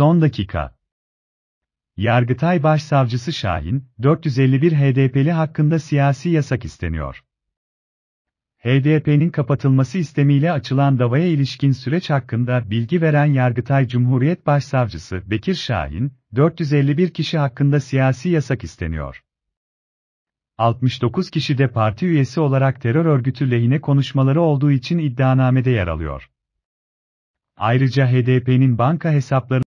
Son dakika. Yargıtay Başsavcısı Şahin, 451 HDP'li hakkında siyasi yasak isteniyor. HDP'nin kapatılması istemiyle açılan davaya ilişkin süreç hakkında bilgi veren Yargıtay Cumhuriyet Başsavcısı Bekir Şahin, 451 kişi hakkında siyasi yasak isteniyor. 69 kişi de parti üyesi olarak terör örgütü lehine konuşmaları olduğu için iddianamede yer alıyor. Ayrıca HDP'nin banka hesaplarını